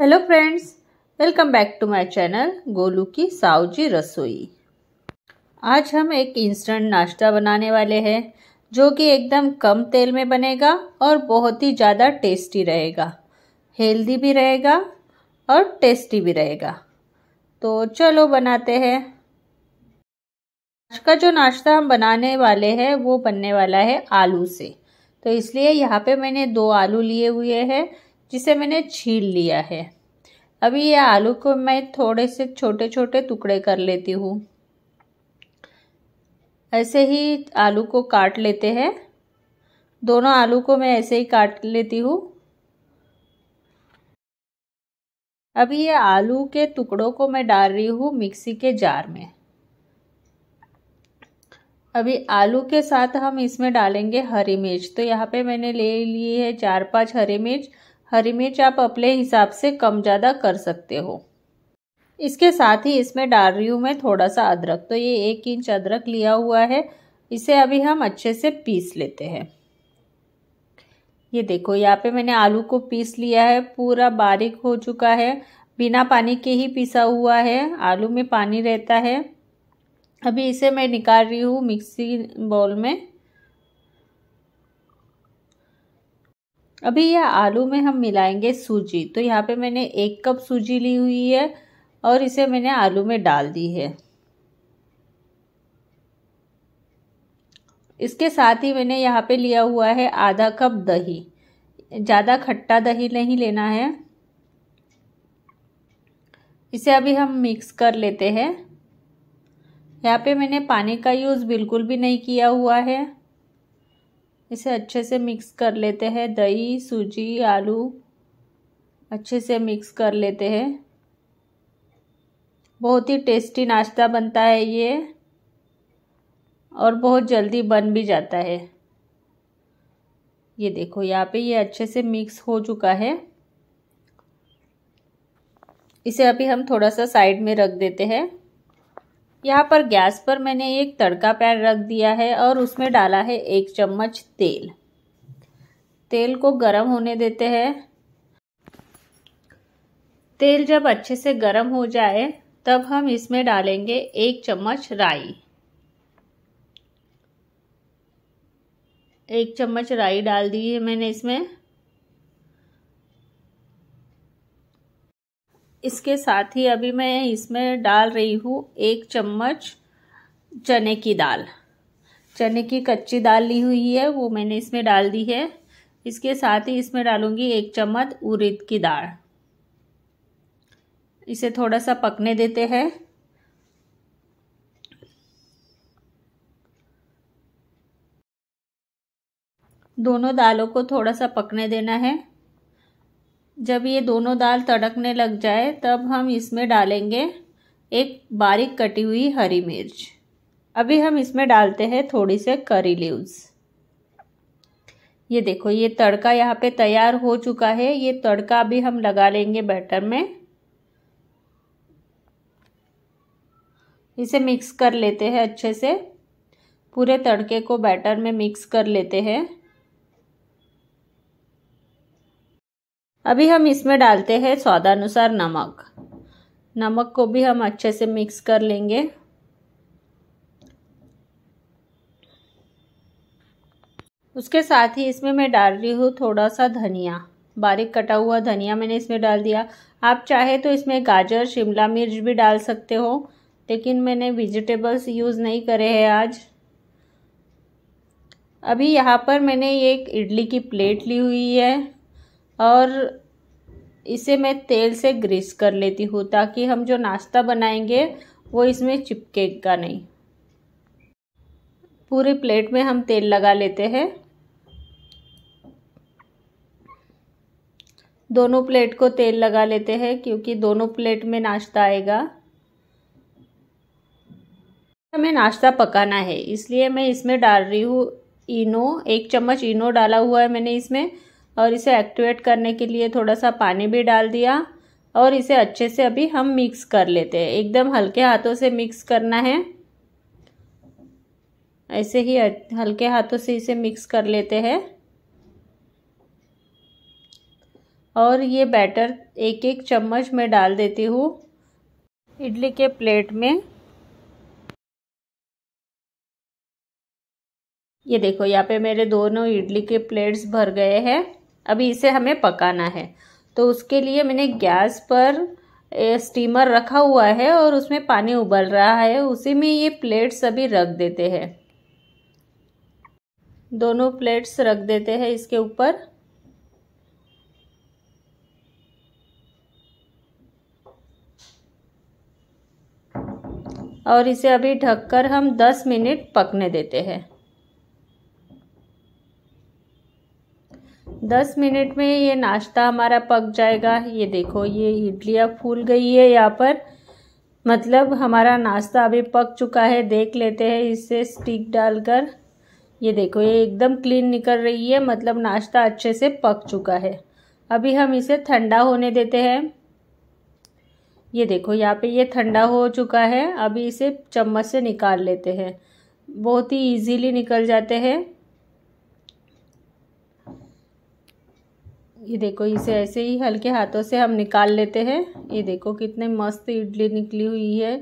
hello friends welcome back to my channel Golu की सावजी रसोई आज हम एक इंस्टेंट नाश्ता बनाने वाले हैं जो कि एकदम कम तेल में बनेगा और बहुत ही ज़्यादा टेस्टी रहेगा हेल्दी भी रहेगा और टेस्टी भी रहेगा तो चलो बनाते हैं आज का जो नाश्ता हम बनाने वाले हैं वो बनने वाला है आलू से तो इसलिए यहाँ पे मैंने दो आलू लिए हुए हैं जिसे मैंने छील लिया है अभी ये आलू को मैं थोड़े से छोटे छोटे टुकड़े कर लेती हूँ ऐसे ही आलू को काट लेते हैं दोनों आलू को मैं ऐसे ही काट लेती हूँ अभी ये आलू के टुकड़ों को मैं डाल रही हूँ मिक्सी के जार में अभी आलू के साथ हम इसमें डालेंगे हरी मिर्च तो यहाँ पे मैंने ले ली है चार पांच हरी मिर्च हरी मिर्च आप अपने हिसाब से कम ज़्यादा कर सकते हो इसके साथ ही इसमें डाल रही हूँ मैं थोड़ा सा अदरक तो ये एक इंच अदरक लिया हुआ है इसे अभी हम अच्छे से पीस लेते हैं ये देखो यहाँ पे मैंने आलू को पीस लिया है पूरा बारीक हो चुका है बिना पानी के ही पिसा हुआ है आलू में पानी रहता है अभी इसे मैं निकाल रही हूँ मिक्सी बॉल में अभी यह आलू में हम मिलाएंगे सूजी तो यहाँ पे मैंने एक कप सूजी ली हुई है और इसे मैंने आलू में डाल दी है इसके साथ ही मैंने यहाँ पे लिया हुआ है आधा कप दही ज़्यादा खट्टा दही नहीं लेना है इसे अभी हम मिक्स कर लेते हैं यहाँ पे मैंने पानी का यूज़ बिल्कुल भी नहीं किया हुआ है इसे अच्छे से मिक्स कर लेते हैं दही सूजी आलू अच्छे से मिक्स कर लेते हैं बहुत ही टेस्टी नाश्ता बनता है ये और बहुत जल्दी बन भी जाता है ये देखो यहाँ पे ये अच्छे से मिक्स हो चुका है इसे अभी हम थोड़ा सा साइड में रख देते हैं यहाँ पर गैस पर मैंने एक तड़का पैन रख दिया है और उसमें डाला है एक चम्मच तेल तेल को गर्म होने देते हैं तेल जब अच्छे से गर्म हो जाए तब हम इसमें डालेंगे एक चम्मच राई एक चम्मच राई डाल दी है मैंने इसमें इसके साथ ही अभी मैं इसमें डाल रही हूँ एक चम्मच चने की दाल चने की कच्ची दाल ली हुई है वो मैंने इसमें डाल दी है इसके साथ ही इसमें डालूंगी एक चम्मच उरीद की दाल इसे थोड़ा सा पकने देते हैं दोनों दालों को थोड़ा सा पकने देना है जब ये दोनों दाल तड़कने लग जाए तब हम इसमें डालेंगे एक बारीक कटी हुई हरी मिर्च अभी हम इसमें डालते हैं थोड़ी से करी लीव्स ये देखो ये तड़का यहाँ पे तैयार हो चुका है ये तड़का अभी हम लगा लेंगे बैटर में इसे मिक्स कर लेते हैं अच्छे से पूरे तड़के को बैटर में मिक्स कर लेते हैं अभी हम इसमें डालते हैं स्वादानुसार नमक नमक को भी हम अच्छे से मिक्स कर लेंगे उसके साथ ही इसमें मैं डाल रही हूँ थोड़ा सा धनिया बारीक कटा हुआ धनिया मैंने इसमें डाल दिया आप चाहे तो इसमें गाजर शिमला मिर्च भी डाल सकते हो लेकिन मैंने वेजिटेबल्स यूज़ नहीं करे हैं आज अभी यहाँ पर मैंने एक इडली की प्लेट ली हुई है और इसे मैं तेल से ग्रीस कर लेती हूँ ताकि हम जो नाश्ता बनाएंगे वो इसमें चिपकेगा नहीं पूरी प्लेट में हम तेल लगा लेते हैं दोनों प्लेट को तेल लगा लेते हैं क्योंकि दोनों प्लेट में नाश्ता आएगा हमें नाश्ता पकाना है इसलिए मैं इसमें डाल रही हूँ इनो एक चम्मच इनो डाला हुआ है मैंने इसमें और इसे एक्टिवेट करने के लिए थोड़ा सा पानी भी डाल दिया और इसे अच्छे से अभी हम मिक्स कर लेते हैं एकदम हल्के हाथों से मिक्स करना है ऐसे ही हल्के हाथों से इसे मिक्स कर लेते हैं और ये बैटर एक एक चम्मच में डाल देती हूँ इडली के प्लेट में ये देखो यहाँ पे मेरे दोनों इडली के प्लेट्स भर गए हैं अभी इसे हमें पकाना है तो उसके लिए मैंने गैस पर स्टीमर रखा हुआ है और उसमें पानी उबल रहा है उसी में ये प्लेट्स अभी रख देते हैं दोनों प्लेट्स रख देते हैं इसके ऊपर और इसे अभी ढककर हम 10 मिनट पकने देते हैं दस मिनट में ये नाश्ता हमारा पक जाएगा ये देखो ये इडलियाँ फूल गई है यहाँ पर मतलब हमारा नाश्ता अभी पक चुका है देख लेते हैं इससे स्टिक डालकर ये देखो ये एकदम क्लीन निकल रही है मतलब नाश्ता अच्छे से पक चुका है अभी हम इसे ठंडा होने देते हैं ये देखो यहाँ पे ये ठंडा हो चुका है अभी इसे चम्मच से निकाल लेते हैं बहुत ही इजीली निकल जाते हैं ये देखो इसे ऐसे ही हल्के हाथों से हम निकाल लेते हैं ये देखो कितने मस्त इडली निकली हुई है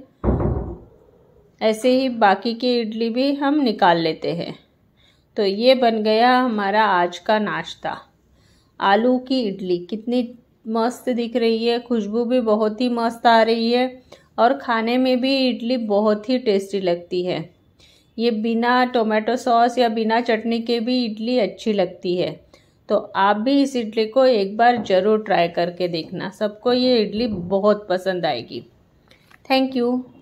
ऐसे ही बाकी की इडली भी हम निकाल लेते हैं तो ये बन गया हमारा आज का नाश्ता आलू की इडली कितनी मस्त दिख रही है खुशबू भी बहुत ही मस्त आ रही है और खाने में भी इडली बहुत ही टेस्टी लगती है ये बिना टोमेटो सॉस या बिना चटनी के भी इडली अच्छी लगती है तो आप भी इस इडली को एक बार ज़रूर ट्राई करके देखना सबको ये इडली बहुत पसंद आएगी थैंक यू